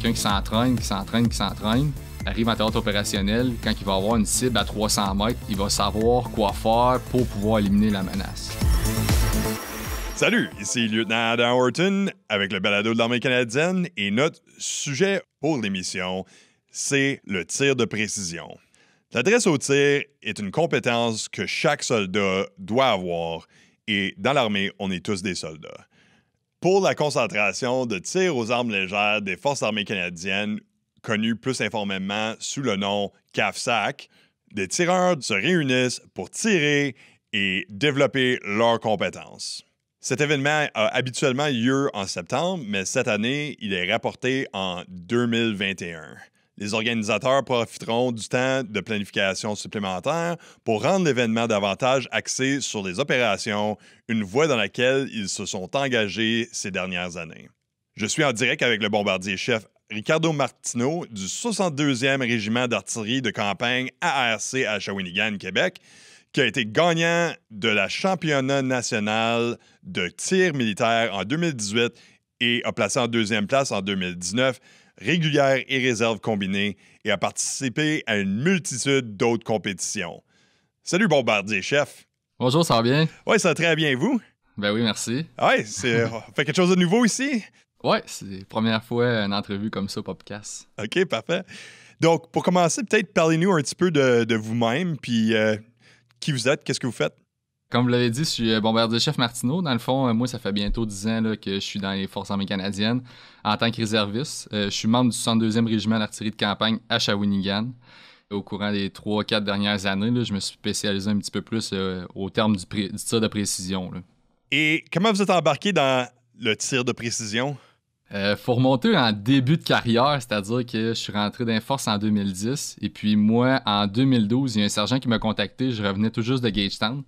quelqu'un qui s'entraîne, qui s'entraîne, qui s'entraîne, arrive en théâtre opérationnel, quand il va avoir une cible à 300 mètres, il va savoir quoi faire pour pouvoir éliminer la menace. Salut, ici Lieutenant Adam Horton avec le balado de l'armée canadienne et notre sujet pour l'émission, c'est le tir de précision. L'adresse au tir est une compétence que chaque soldat doit avoir et dans l'armée, on est tous des soldats pour la concentration de tirs aux armes légères des Forces armées canadiennes, connues plus informellement sous le nom CAFSAC, des tireurs se réunissent pour tirer et développer leurs compétences. Cet événement a habituellement lieu en septembre, mais cette année, il est rapporté en 2021 les organisateurs profiteront du temps de planification supplémentaire pour rendre l'événement davantage axé sur les opérations, une voie dans laquelle ils se sont engagés ces dernières années. Je suis en direct avec le bombardier-chef Ricardo Martino du 62e régiment d'artillerie de campagne ARC à Shawinigan, Québec, qui a été gagnant de la championnat national de tir militaire en 2018 et a placé en deuxième place en 2019 régulière et réserve combinée et à participer à une multitude d'autres compétitions. Salut Bombardier, chef. Bonjour, ça va bien? Oui, ça va très bien, vous? Ben oui, merci. Oui, c'est fait quelque chose de nouveau ici? Oui, c'est la première fois une entrevue comme ça, au podcast. OK, parfait. Donc, pour commencer, peut-être parlez-nous un petit peu de, vous-même, puis euh, qui vous êtes, qu'est-ce que vous faites? Comme vous l'avez dit, je suis euh, bombardier-chef Martineau. Dans le fond, euh, moi, ça fait bientôt 10 ans que je suis dans les Forces armées canadiennes en tant que réserviste. Euh, je suis membre du 102e régiment d'artillerie de campagne à Shawinigan. Au courant des 3 quatre dernières années, je me suis spécialisé un petit peu plus au terme du, tir de précision. Et comment vous êtes embarqué dans le tir de précision? faut remonter en début de carrière, c'est-à-dire que je suis rentré dans Forces en 2010. Et puis moi, en 2012, il y a un sergent qui m'a contacté. Je revenais tout juste de Gagetown.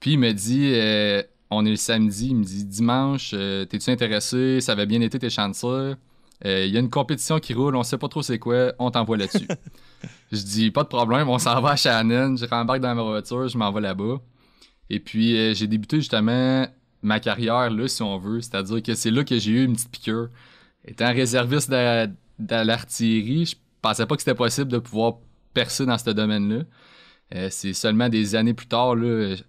Puis il me dit, euh, on est le samedi, il me dit dimanche, euh, t'es-tu intéressé? Ça va bien été tes chanceux. Il y a une compétition qui roule, on sait pas trop c'est quoi, on t'envoie là-dessus. je dis, pas de problème, on s'en va à Shannon, je rembarque dans ma voiture, je m'en vais là-bas. Et puis euh, j'ai débuté justement ma carrière là, si on veut. C'est-à-dire que c'est là que j'ai eu une petite piqûre. Étant réserviste de, l'artillerie, je pensais pas que c'était possible de pouvoir percer dans ce domaine-là. Euh, c'est seulement des années plus tard,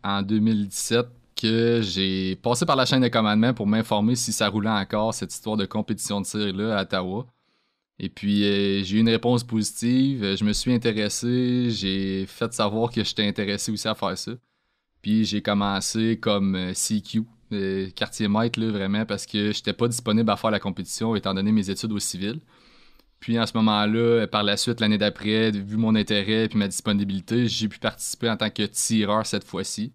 en 2017, que j'ai passé par la chaîne de commandement pour m'informer si ça roulait encore, cette histoire de compétition de tir-là à Ottawa. Et puis, euh, j'ai eu une réponse positive, je me suis intéressé, j'ai fait savoir que j'étais intéressé aussi à faire ça. Puis, j'ai commencé comme euh, CQ, quartier maître, vraiment, parce que je n'étais pas disponible à faire la compétition étant donné mes études au civil. Puis en ce moment-là, euh, par la suite, l'année d'après, vu mon intérêt et ma disponibilité, j'ai pu participer en tant que tireur cette fois-ci.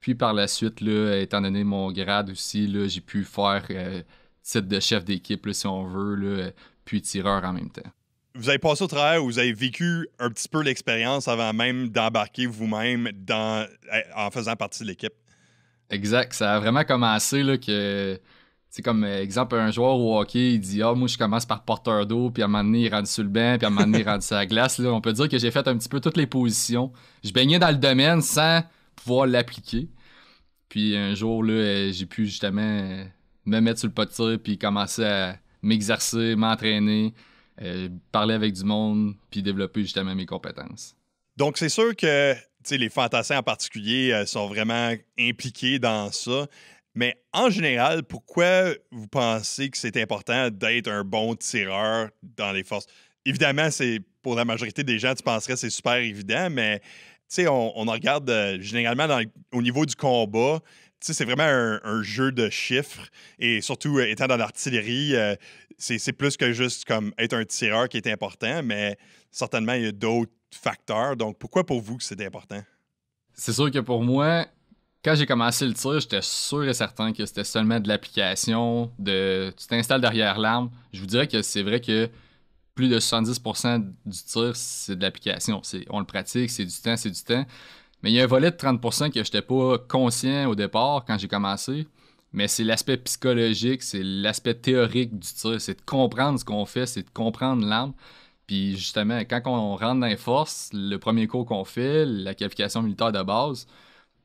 Puis par la suite, là, étant donné mon grade aussi, j'ai pu faire euh, titre de chef d'équipe, si on veut, là, puis tireur en même temps. Vous avez passé au travers, vous avez vécu un petit peu l'expérience avant même d'embarquer vous-même dans, eh, en faisant partie de l'équipe. Exact. Ça a vraiment commencé là, que c'est comme, euh, exemple, un joueur au hockey, il dit Ah, moi, je commence par porteur d'eau, puis à un moment donné, il rentre sur le banc, puis à un moment donné, il rentre sur la glace. Là, on peut dire que j'ai fait un petit peu toutes les positions. Je baignais dans le domaine sans pouvoir l'appliquer. Puis un jour, là, euh, j'ai pu justement euh, me mettre sur le pot de puis commencer à m'exercer, m'entraîner, parler avec du monde, puis développer justement mes compétences. Donc, c'est sûr que les fantassins en particulier sont vraiment impliqués dans ça. Mais en général, pourquoi vous pensez que c'est important d'être un bon tireur dans les forces? Évidemment, c'est pour la majorité des gens, tu penserais que c'est super évident, mais on, on en regarde euh, généralement au niveau du combat. C'est vraiment un, jeu de chiffres et surtout euh, étant dans l'artillerie, euh, c'est plus que juste comme être un tireur qui est important, mais certainement il y a d'autres facteurs. Donc pourquoi pour vous que c'est important? C'est sûr que pour moi, quand j'ai commencé le tir, j'étais sûr et certain que c'était seulement de l'application, de tu t'installes derrière l'arme. Je vous dirais que c'est vrai que plus de 70% du tir, c'est de l'application. On le pratique, c'est du temps, c'est du temps. Mais il y a un volet de 30% que je j'étais pas conscient au départ quand j'ai commencé. Mais c'est l'aspect psychologique, c'est l'aspect théorique du tir. C'est de comprendre ce qu'on fait, c'est de comprendre l'arme. Puis justement, quand on rentre dans les forces, le premier cours qu'on fait, la qualification militaire de base,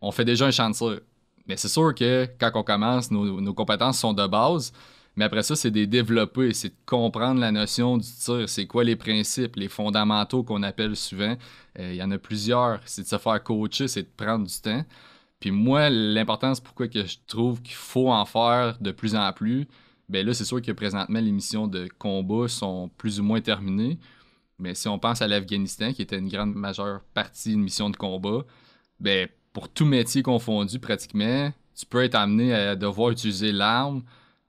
on fait déjà un chantier. Mais c'est sûr que quand on commence, nos, compétences sont de base, mais après ça, c'est de développer, c'est de comprendre la notion du tir, c'est quoi les principes, les fondamentaux qu'on appelle souvent. Euh, il y en a plusieurs, c'est de se faire coacher, c'est de prendre du temps. Puis moi, l'importance pourquoi que je trouve qu'il faut en faire de plus en plus, ben là, c'est sûr que présentement, les missions de combat sont plus ou moins terminées. Mais si on pense à l'Afghanistan, qui était une grande majeure partie d'une mission de combat, ben pour tout métier confondu pratiquement, tu peux être amené à devoir utiliser l'arme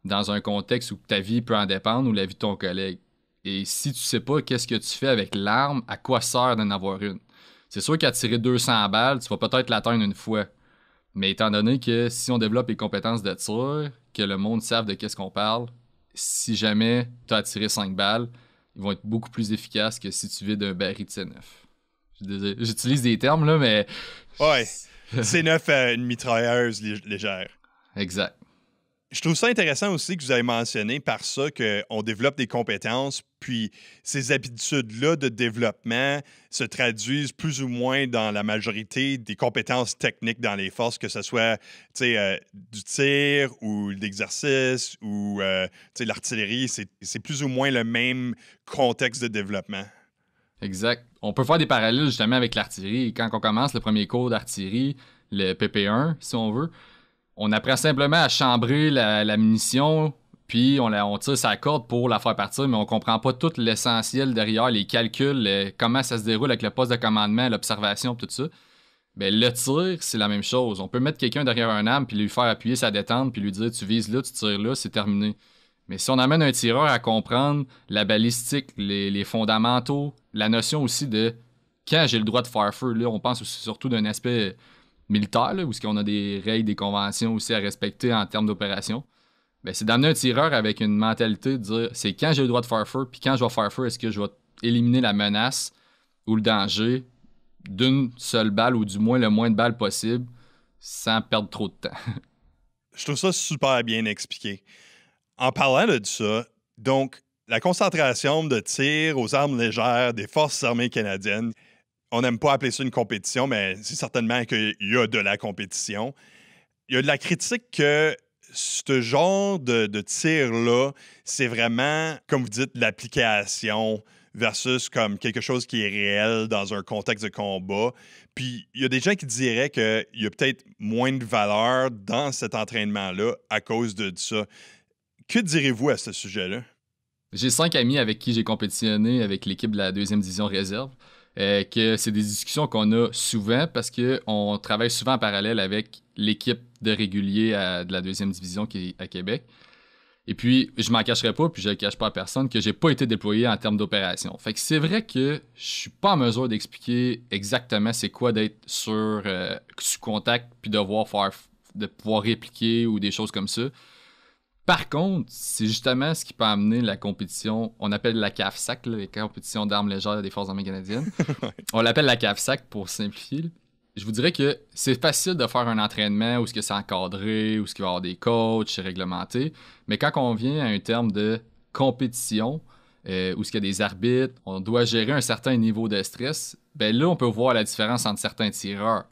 dans un contexte où ta vie peut en dépendre ou la vie de ton collègue. Et si tu sais pas qu'est-ce que tu fais avec l'arme, à quoi sert d'en avoir une? C'est sûr qu'à tirer 200 balles, tu vas peut-être l'atteindre une fois. Mais étant donné que si on développe les compétences de tir, que le monde sache de qu'est-ce qu'on parle, si jamais tu as tiré 5 balles, ils vont être beaucoup plus efficaces que si tu vides un baril de C9. J'utilise des termes là, mais. Ouais. C'est neuf à une mitrailleuse légère. Exact. Je trouve ça intéressant aussi que vous avez mentionné par ça qu'on développe des compétences, puis ces habitudes-là de développement se traduisent plus ou moins dans la majorité des compétences techniques dans les forces, que ce soit euh, du tir ou l'exercice ou euh, l'artillerie, c'est plus ou moins le même contexte de développement. Exact. On peut faire des parallèles justement avec l'artillerie. Quand on commence le premier cours d'artillerie, le PP1, si on veut, on apprend simplement à chambrer la, munition, puis on, tire sa corde pour la faire partir, mais on comprend pas tout l'essentiel derrière, les calculs, comment ça se déroule avec le poste de commandement, l'observation, tout ça. Ben, le tir, c'est la même chose. On peut mettre quelqu'un derrière un arme, puis lui faire appuyer sa détente, puis lui dire tu vises là, tu tires là, c'est terminé. Mais si on amène un tireur à comprendre la balistique, les, fondamentaux, la notion aussi de quand j'ai le droit de faire feu, là, on pense surtout d'un aspect militaire, là, où -ce qu'on a des règles, des conventions aussi à respecter en termes d'opération. Ben, c'est d'amener un tireur avec une mentalité de dire c'est quand j'ai le droit de faire feu, puis quand je vais faire feu, est-ce que je vais éliminer la menace ou le danger d'une seule balle ou du moins le moins de balles possible sans perdre trop de temps. je trouve ça super bien expliqué en parlant de ça, donc, la concentration de tir aux armes légères des Forces armées canadiennes, on n'aime pas appeler ça une compétition, mais c'est certainement qu'il y a de la compétition. Il y a de la critique que ce genre de, tir-là, c'est vraiment, comme vous dites, l'application versus comme quelque chose qui est réel dans un contexte de combat. Puis il y a des gens qui diraient qu'il y a peut-être moins de valeur dans cet entraînement-là à cause de ça. Que direz-vous à ce sujet-là? J'ai cinq amis avec qui j'ai compétitionné avec l'équipe de la deuxième division réserve. Euh, que c'est des discussions qu'on a souvent parce qu'on travaille souvent en parallèle avec l'équipe de réguliers de la deuxième division qui est à Québec. Et puis, je ne m'en cacherai pas, puis je ne cache pas à personne que j'ai pas été déployé en termes d'opération. Fait que c'est vrai que je suis pas en mesure d'expliquer exactement c'est quoi d'être sur euh, contact puis devoir faire de pouvoir répliquer ou des choses comme ça. Par contre, c'est justement ce qui peut amener la compétition, on appelle la CAFSAC, les compétitions d'armes légères des Forces armées canadiennes. on l'appelle la CAFSAC pour simplifier. Je vous dirais que c'est facile de faire un entraînement où ce que c'est encadré, où ce qu'il va y avoir des coachs, c'est réglementé. Mais quand on vient à un terme de compétition, euh, où ce qu'il y a des arbitres, on doit gérer un certain niveau de stress, ben là, on peut voir la différence entre certains tireurs.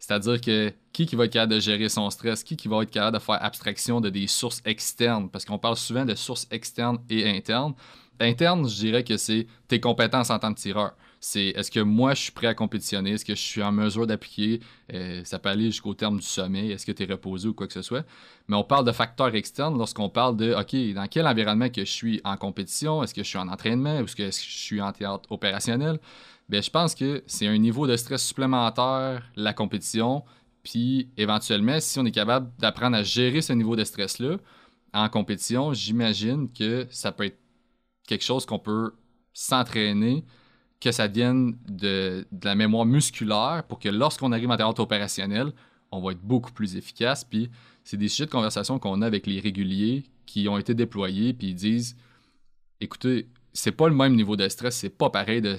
C'est-à-dire que qui, qui va être capable de gérer son stress, qui, qui va être capable de faire abstraction de des sources externes, parce qu'on parle souvent de sources externes et internes. Interne, je dirais que c'est tes compétences en tant que tireur. C'est est-ce que moi je suis prêt à compétitionner, est-ce que je suis en mesure d'appliquer, euh, ça peut aller jusqu'au terme du sommet, est-ce que tu es reposé ou quoi que ce soit. Mais on parle de facteurs externes lorsqu'on parle de OK, dans quel environnement que je suis en compétition, est-ce que je suis en entraînement, est-ce que je suis en théâtre opérationnel. Ben, je pense que c'est un niveau de stress supplémentaire, la compétition. Puis éventuellement, si on est capable d'apprendre à gérer ce niveau de stress-là en compétition, j'imagine que ça peut être quelque chose qu'on peut s'entraîner, que ça devienne de, la mémoire musculaire pour que lorsqu'on arrive en théâtre opérationnel, on va être beaucoup plus efficace. Puis c'est des sujets de conversation qu'on a avec les réguliers qui ont été déployés, puis ils disent écoutez, c'est pas le même niveau de stress, c'est pas pareil de,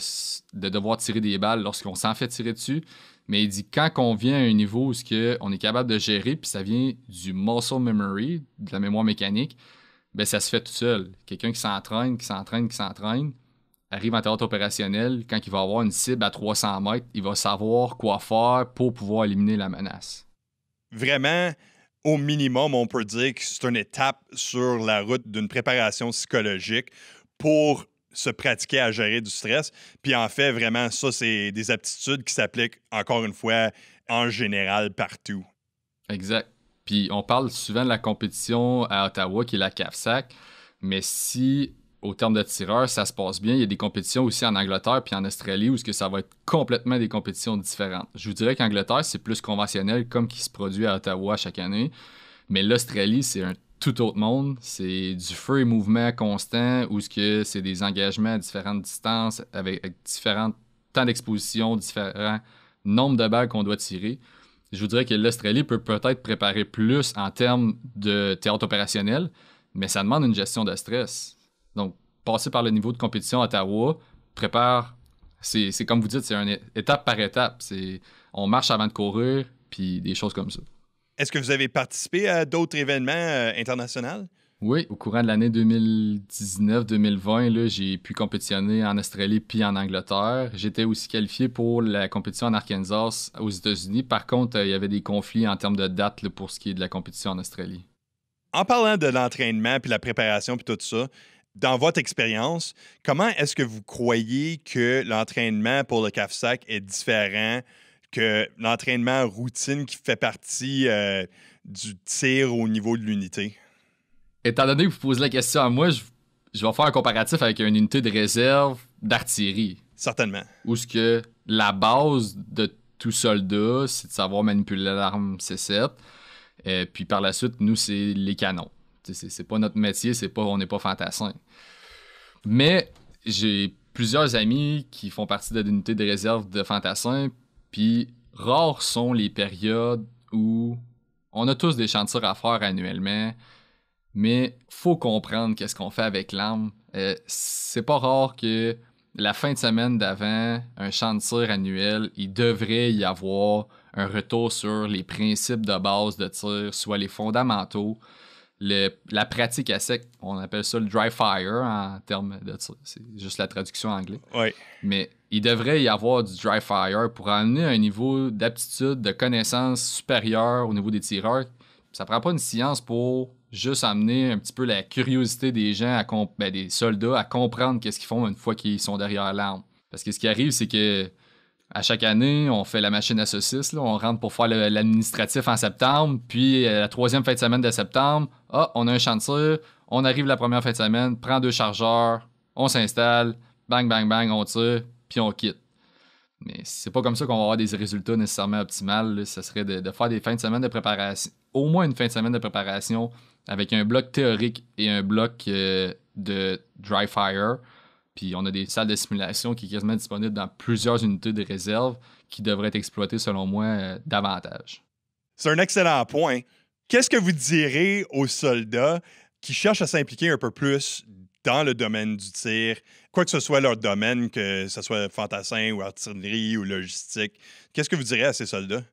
devoir tirer des balles lorsqu'on s'en fait tirer dessus. Mais il dit quand on vient à un niveau où que on est capable de gérer, puis ça vient du muscle memory, de la mémoire mécanique, ben ça se fait tout seul. Quelqu'un qui s'entraîne, qui s'entraîne, qui s'entraîne, arrive en théâtre opérationnel, quand il va avoir une cible à 300 mètres, il va savoir quoi faire pour pouvoir éliminer la menace. Vraiment, au minimum, on peut dire que c'est une étape sur la route d'une préparation psychologique pour se pratiquer à gérer du stress. Puis en fait, vraiment, ça, c'est des aptitudes qui s'appliquent encore une fois en général partout. Exact. Puis on parle souvent de la compétition à Ottawa qui est la CAFSAC, mais si au terme de tireur, ça se passe bien. Il y a des compétitions aussi en Angleterre puis en Australie où ce que ça va être complètement des compétitions différentes. Je vous dirais qu'Angleterre, c'est plus conventionnel comme qui se produit à Ottawa chaque année. Mais l'Australie, c'est un tout autre monde. C'est du feu et mouvement constant ou ce que c'est des engagements à différentes distances, avec, avec différents temps d'exposition, différents nombres de balles qu'on doit tirer. Je vous dirais que l'Australie peut peut-être préparer plus en termes de théâtre opérationnel, mais ça demande une gestion de stress. Donc, passer par le niveau de compétition à Ottawa prépare. C'est comme vous dites, c'est étape par étape. On marche avant de courir, puis des choses comme ça. Est-ce que vous avez participé à d'autres événements euh, internationaux? Oui, au courant de l'année 2019-2020, j'ai pu compétitionner en Australie puis en Angleterre. J'étais aussi qualifié pour la compétition en Arkansas aux États-Unis. Par contre, euh, il y avait des conflits en termes de date pour ce qui est de la compétition en Australie. En parlant de l'entraînement puis la préparation puis tout ça, dans votre expérience, comment est-ce que vous croyez que l'entraînement pour le CAFSAC est différent que l'entraînement routine qui fait partie euh, du tir au niveau de l'unité? Étant donné que vous posez la question à moi, je, vais faire un comparatif avec une unité de réserve d'artillerie. Certainement. Où ce que la base de tout soldat, c'est de savoir manipuler l'arme c'est 7 et puis par la suite, nous, c'est les canons. C'est pas notre métier, c'est pas, on n'est pas fantassin. Mais j'ai plusieurs amis qui font partie de l'unité de réserve de fantassins, puis rares sont les périodes où on a tous des chantiers à faire annuellement, mais faut comprendre qu'est-ce qu'on fait avec l'arme. Euh, c'est pas rare que la fin de semaine d'avant, un chantier annuel, il devrait y avoir un retour sur les principes de base de tir, soit les fondamentaux, la pratique à sec, on appelle ça le dry fire en termes de tir. C'est juste la traduction anglaise. anglais. Oui. Mais il devrait y avoir du dry fire pour amener un niveau d'aptitude, de connaissance supérieur au niveau des tireurs. Ça prend pas une science pour juste amener un petit peu la curiosité des gens, à ben, des soldats, à comprendre qu'est-ce qu'ils font une fois qu'ils sont derrière l'arme. Parce que ce qui arrive, c'est que à chaque année, on fait la machine à saucisse. on rentre pour faire l'administratif en septembre, puis euh, la troisième fin de semaine de septembre, ah, on a un chantier, on arrive la première fin de semaine, prend deux chargeurs, on s'installe, bang, bang, bang, on tire, puis on quitte. Mais c'est pas comme ça qu'on va avoir des résultats nécessairement optimales. Ce serait de, faire des fins de semaine de préparation, au moins une fin de semaine de préparation avec un bloc théorique et un bloc euh, de dry fire. Puis on a des salles de simulation qui sont quasiment disponibles dans plusieurs unités de réserve qui devraient être exploitées, selon moi, euh, davantage. C'est un excellent point. Qu'est-ce que vous direz aux soldats qui cherchent à s'impliquer un peu plus dans le domaine du tir, quoi que ce soit leur domaine, que ce soit fantassin ou artillerie ou logistique, qu'est-ce que vous direz à ces soldats?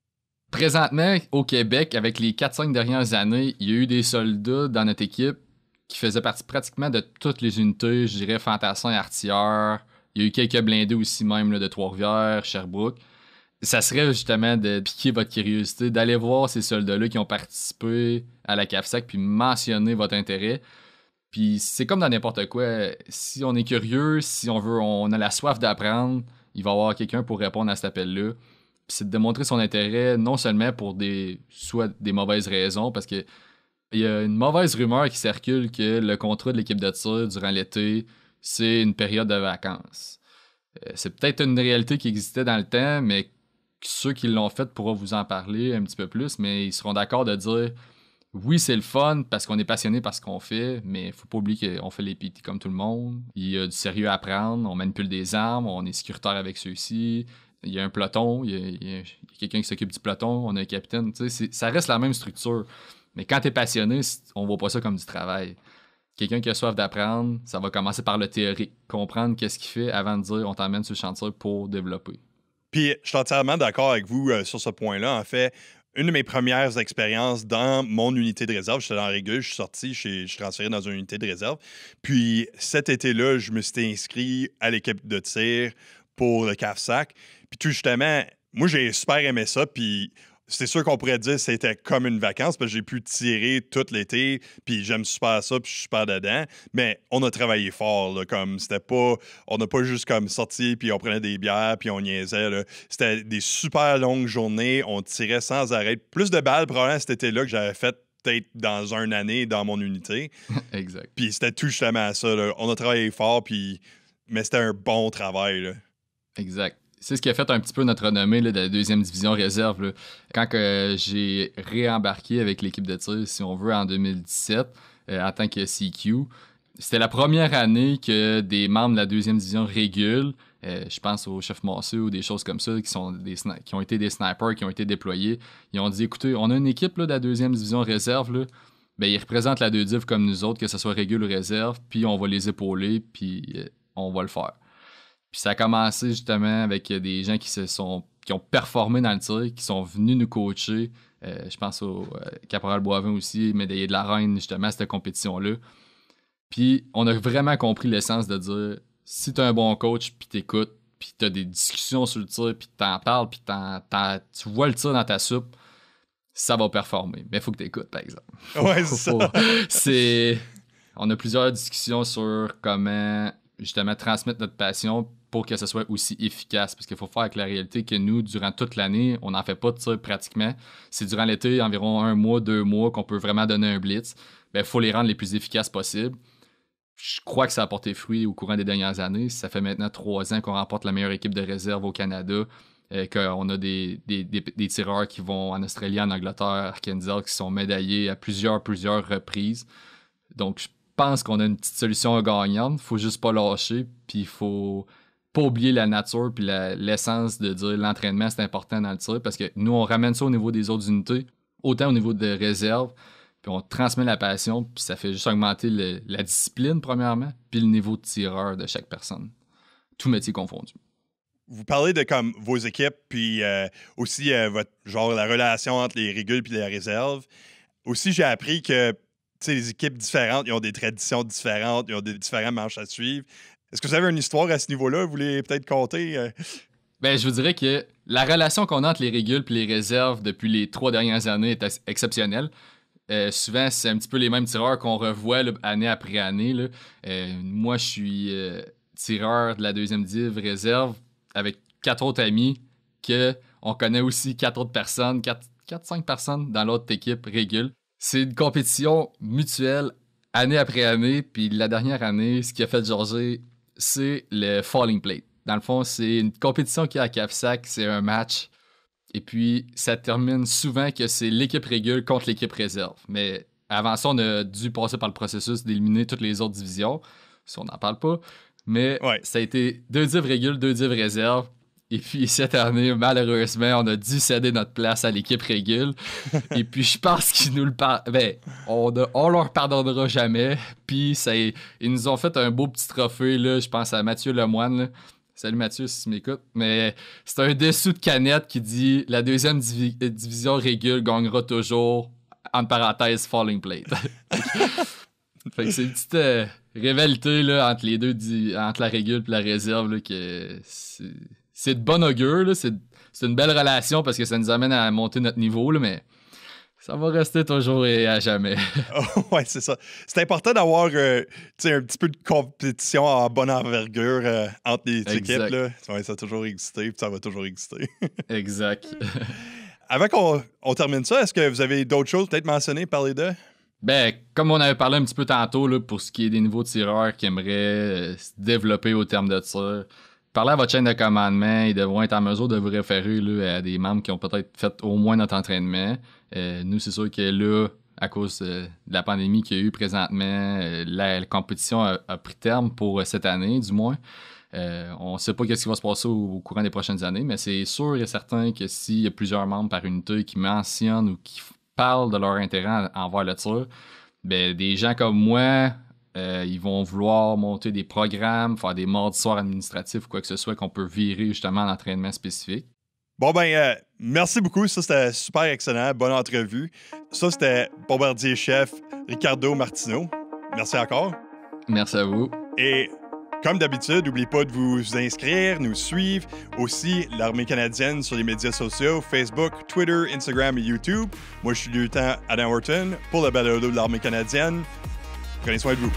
Présentement, au Québec, avec les 4-5 dernières années, il y a eu des soldats dans notre équipe qui faisaient partie pratiquement de toutes les unités, je dirais fantassins, artilleurs. Il y a eu quelques blindés aussi même de Trois-Rivières, Sherbrooke. Ça serait justement de piquer votre curiosité, d'aller voir ces soldats-là qui ont participé à la CAFSAC, puis mentionner votre intérêt. Puis c'est comme dans n'importe quoi. Si on est curieux, si on veut, on a la soif d'apprendre, il va y avoir quelqu'un pour répondre à cet appel-là. Puis c'est de démontrer son intérêt non seulement pour des soit des mauvaises raisons, parce que il y a une mauvaise rumeur qui circule que le contrat de l'équipe de tir durant l'été, c'est une période de vacances. Euh, c'est peut-être une réalité qui existait dans le temps, mais ceux qui l'ont fait pourront vous en parler un petit peu plus, mais ils seront d'accord de dire oui, c'est le fun parce qu'on est passionné par ce qu'on fait, mais faut pas oublier qu'on fait les PT comme tout le monde. Il y a du sérieux à apprendre, on manipule des armes, on est sécuritaire avec ceux-ci. Il y a un peloton, il y a, quelqu'un qui s'occupe du peloton, on a un capitaine. Ça reste la même structure. Mais quand tu es passionné, on voit pas ça comme du travail. Quelqu'un qui a soif d'apprendre, ça va commencer par le théorique, comprendre qu'est-ce qu'il fait avant de dire on t'emmène sur le chantier pour développer. Puis je suis entièrement d'accord avec vous euh, sur ce point-là. En fait, une de mes premières expériences dans mon unité de réserve, j'étais dans Régule, je suis sorti, je suis transféré dans une unité de réserve. Puis cet été-là, je me suis inscrit à l'équipe de tir pour le CAFSAC. Puis tout justement, moi, j'ai super aimé ça. Puis c'est sûr qu'on pourrait dire que c'était comme une vacance parce que j'ai pu tirer tout l'été, puis j'aime super ça, puis je suis super dedans. Mais on a travaillé fort, comme c'était pas, on n'a pas juste comme sorti, puis on prenait des bières, puis on niaisait. C'était des super longues journées, on tirait sans arrêt. Plus de balles probablement cet été-là que j'avais fait peut-être dans une année dans mon unité. exact. Puis c'était tout justement à ça. On a travaillé fort, puis mais c'était un bon travail. Exact c'est ce qui a fait un petit peu notre renommée de la deuxième division réserve. Quand j'ai réembarqué avec l'équipe de tir, si on veut, en 2017, euh, en tant que CQ, c'était la première année que des membres de la deuxième division régule, euh, je pense aux chefs Masseux ou des choses comme ça qui, sont qui ont été des snipers, qui ont été déployés. Ils ont dit écoutez, on a une équipe de la deuxième division réserve. Ben, ils représentent la deux div comme nous autres, que ce soit régule ou réserve, puis on va les épauler, puis euh, on va le faire. Puis ça a commencé justement avec euh, des gens qui se sont qui ont performé dans le tir, qui sont venus nous coacher. Euh, je pense au euh, Caporal Boivin aussi, médaillé de la Reine, justement, à cette compétition-là. Puis on a vraiment compris l'essence de dire si t'es un bon coach, puis t'écoutes, puis t'as des discussions sur le tir, puis t'en parles, puis tu vois le tir dans ta soupe, ça va performer. Mais il faut que t'écoutes, par exemple. Ouais, c'est ça. c'est... On a plusieurs discussions sur comment justement transmettre notre passion, pour que ce soit aussi efficace. Parce qu'il faut faire avec la réalité que nous, durant toute l'année, on n'en fait pas de ça pratiquement. C'est durant l'été, environ un mois, deux mois, qu'on peut vraiment donner un blitz. Il ben, faut les rendre les plus efficaces possibles. Je crois que ça a porté fruit au courant des dernières années. Ça fait maintenant trois ans qu'on remporte la meilleure équipe de réserve au Canada, euh, qu'on a des, tireurs qui vont en Australie, en Angleterre, Arkansas, qui sont médaillés à plusieurs, plusieurs reprises. Donc, je pense qu'on a une petite solution gagnante. Il ne faut juste pas lâcher, puis il faut oublier la nature puis l'essence de dire l'entraînement, c'est important dans le tir parce que nous, on ramène ça au niveau des autres unités, autant au niveau des réserves, puis on transmet la passion, puis ça fait juste augmenter la discipline, premièrement, puis le niveau de tireur de chaque personne. Tout métier confondu. Vous parlez de comme vos équipes, puis euh, aussi euh, votre genre la relation entre les régules puis les réserves. Aussi, j'ai appris que les équipes différentes, ils ont des traditions différentes, ils ont des différentes manches à suivre. Est-ce que vous avez une histoire à ce niveau-là? Vous voulez peut-être compter? Euh? Ben, je vous dirais que la relation qu'on a entre les régules et les réserves depuis les trois dernières années est exceptionnelle. Euh, souvent, c'est un petit peu les mêmes tireurs qu'on revoit année après année. Euh, moi, je suis tireur de la deuxième div réserve avec quatre autres amis que on connaît aussi quatre autres personnes, quatre, cinq personnes dans l'autre équipe régule. C'est une compétition mutuelle année après année. Puis la dernière année, ce qui a fait jaser c'est le Falling Plate. Dans le fond, c'est une compétition qui est a à CAFSAC, c'est un match. Et puis, ça termine souvent que c'est l'équipe régule contre l'équipe réserve. Mais avant ça, on a dû passer par le processus d'éliminer toutes les autres divisions. Si on n'en parle pas. Mais ça a été deux divs régules, deux divs réserves. Et puis cette année, malheureusement, on a dû céder notre place à l'équipe régule. Et puis je pense qu'ils nous le pardonnent ben, on, leur pardonnera jamais. Puis ça... ils nous ont fait un beau petit trophée, là. je pense à Mathieu Lemoine. Salut Mathieu si tu m'écoutes. Mais c'est un dessous de canette qui dit la deuxième division régule gagnera toujours, en parenthèse, Falling Plate. fait que c'est une petite euh, rivalité là, entre les deux, entre la régule et la réserve que c'est c'est de bonne augure, C'est, une belle relation parce que ça nous amène à monter notre niveau, mais ça va rester toujours et à jamais. c'est ça. C'est important d'avoir euh, un petit peu de compétition en bonne envergure euh, entre les équipes. ça a toujours existé puis ça va toujours exister. exact. Avant qu'on on termine ça, est-ce que vous avez d'autres choses peut-être mentionnées, parler de? Ben, comme on avait parlé un petit peu tantôt là, pour ce qui est des nouveaux tireurs qui aimeraient euh, se développer au terme de ça... Parler à votre chaîne de commandement, ils devront être en mesure de vous référer à des membres qui ont peut-être fait au moins notre entraînement. Euh, nous, c'est sûr que là, à cause euh, de la pandémie qu'il y a eu présentement, euh, la, compétition a, pris terme pour cette année, du moins. on ne sait pas ce qui va se passer au, courant des prochaines années, mais c'est sûr et certain que s'il y a plusieurs membres par unité qui mentionnent ou qui parlent de leur intérêt envers le tir, ben, des gens comme moi, euh, ils vont vouloir monter des programmes, faire des morts soirs administratifs ou quoi que ce soit qu'on peut virer justement à l'entraînement spécifique. Bon, ben, euh, merci beaucoup. Ça, c'était super excellent. Bonne entrevue. Ça, c'était Bombardier Chef Ricardo Martino. Merci encore. Merci à vous. Et comme d'habitude, n'oubliez pas de vous inscrire, nous suivre. Aussi, l'Armée canadienne sur les médias sociaux, Facebook, Twitter, Instagram et YouTube. Moi, je suis le lieutenant Adam Horton pour le balado de l'Armée canadienne. Granny à Blue.